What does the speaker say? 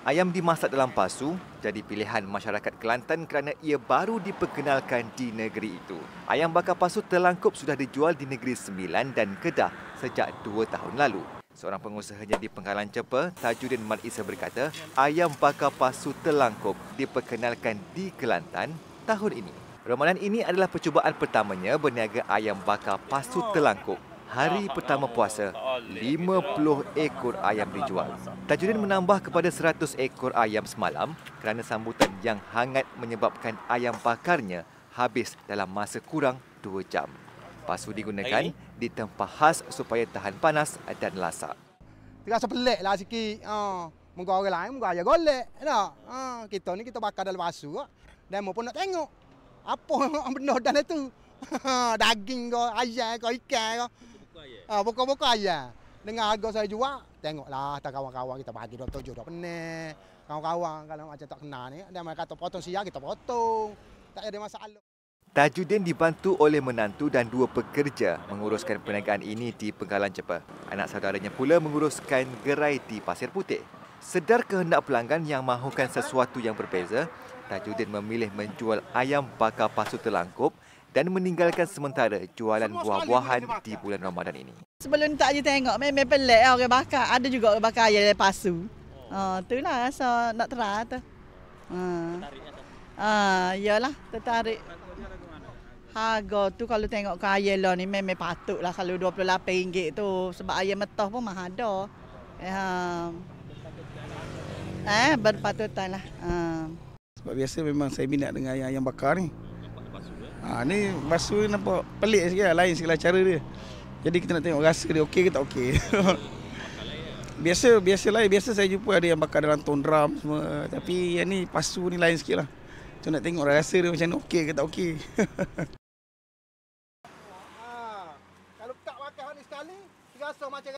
Ayam dimasak dalam pasu jadi pilihan masyarakat Kelantan kerana ia baru diperkenalkan di negeri itu. Ayam bakar pasu terlangkup sudah dijual di Negeri Sembilan dan Kedah sejak dua tahun lalu. Seorang pengusaha yang di Pengkalan Cepa, Tajuddin Mat Isa berkata, ayam bakar pasu terlangkup diperkenalkan di Kelantan tahun ini. Ramadan ini adalah percubaan pertamanya berniaga ayam bakar pasu terlangkup hari pertama puasa 50 ekor ayam dijual. Tajudin menambah kepada 100 ekor ayam semalam kerana sambutan yang hangat menyebabkan ayam pakarnya habis dalam masa kurang 2 jam. Pasu digunakan di tempah khas supaya tahan panas dan lasak. Terasa pelik lah sikit. Oh, orang lain, muka ayah golek. Ha, kita ni kita bakar dalam pasu. Dan pun nak tengok apa benda dalam itu. Ha, daging ke, ayam ke, ikan ke. Ha, ah, buka-buka aja. Dengar harga saya jual, tengoklah tak kawan-kawan kita bagi 27, 20. Kawan-kawan kalau macam tak kenal ni, dia mereka kata potong siap, kita potong. Tak ada masalah. Tajudin dibantu oleh menantu dan dua pekerja menguruskan perniagaan ini di Pengkalan Jepang. Anak saudaranya pula menguruskan gerai di Pasir Putih. Sedar kehendak pelanggan yang mahukan sesuatu yang berbeza, Tajudin memilih menjual ayam bakar pasu terlangkup dan meninggalkan sementara jualan buah-buahan di bulan Ramadan ini. Sebelum tak je tengok, memang pelik lah orang bakar. Ada juga orang bakar yang pasu. Oh, itulah ah, rasa nak terah ah. ah, Ya lah, Ah, uh, iyalah tertarik. Harga tu kalau tengok ke ayam lah ni memang patut lah kalau RM28 tu. Sebab ayam metah pun mahal dah. eh, eh berpatutan lah. Sebab biasa memang saya minat dengan ayam, ayam bakar ni. Ah, ni basu ni nampak pelik sikit lah, lain segala cara dia. Jadi kita nak tengok rasa dia okey ke tak okey. biasa biasa lain, biasa saya jumpa ada yang bakar dalam tone drum semua. Tapi yang ni pasu ni lain sikit lah. Kita nak tengok lah rasa dia macam ni okey ke tak okey. Ah, kalau tak bakar ni sekali, terasa macam